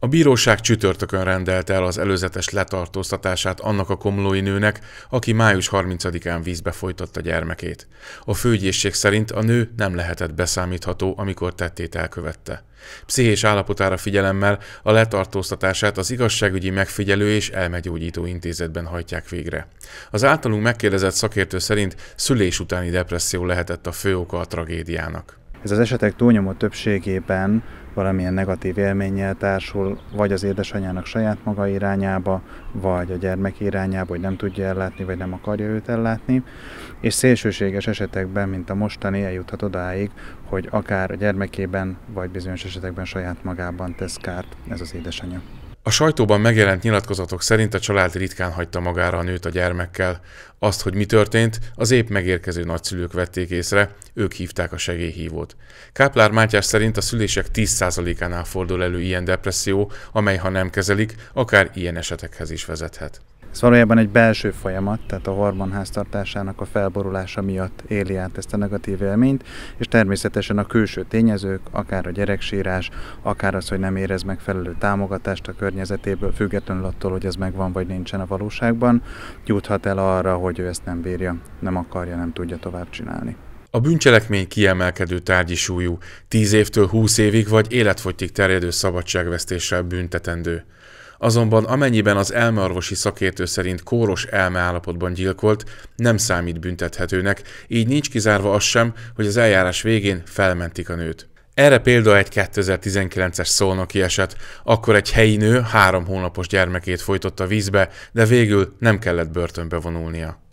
A bíróság csütörtökön rendelte el az előzetes letartóztatását annak a komlói nőnek, aki május 30-án vízbe folytatta gyermekét. A főgyészség szerint a nő nem lehetett beszámítható, amikor tettét elkövette. Pszichés állapotára figyelemmel a letartóztatását az igazságügyi megfigyelő és elmegyógyító intézetben hajtják végre. Az általunk megkérdezett szakértő szerint szülés utáni depresszió lehetett a fő oka a tragédiának. Ez az esetek túlnyomó többségében valamilyen negatív élménnyel társul, vagy az édesanyának saját maga irányába, vagy a gyermek irányába, hogy nem tudja ellátni, vagy nem akarja őt ellátni, és szélsőséges esetekben, mint a mostani, eljuthat odáig, hogy akár a gyermekében, vagy bizonyos esetekben saját magában tesz kárt ez az édesanyja. A sajtóban megjelent nyilatkozatok szerint a család ritkán hagyta magára a nőt a gyermekkel. Azt, hogy mi történt, az épp megérkező nagyszülők vették észre, ők hívták a segélyhívót. Káplár Mátyás szerint a szülések 10%-ánál fordul elő ilyen depresszió, amely ha nem kezelik, akár ilyen esetekhez is vezethet. Ez valójában egy belső folyamat, tehát a hormon háztartásának a felborulása miatt éli át ezt a negatív élményt, és természetesen a külső tényezők, akár a gyereksírás, akár az, hogy nem érez megfelelő támogatást a környezetéből, függetlenül attól, hogy ez megvan vagy nincsen a valóságban, juthat el arra, hogy ő ezt nem bírja, nem akarja, nem tudja tovább csinálni. A bűncselekmény kiemelkedő tárgyi súlyú, 10 évtől 20 évig vagy életfogytig terjedő szabadságvesztéssel büntetendő azonban amennyiben az elmeorvosi szakértő szerint kóros elmeállapotban gyilkolt, nem számít büntethetőnek, így nincs kizárva az sem, hogy az eljárás végén felmentik a nőt. Erre példa egy 2019-es szolnoki eset, akkor egy helyi nő három hónapos gyermekét folytotta vízbe, de végül nem kellett börtönbe vonulnia.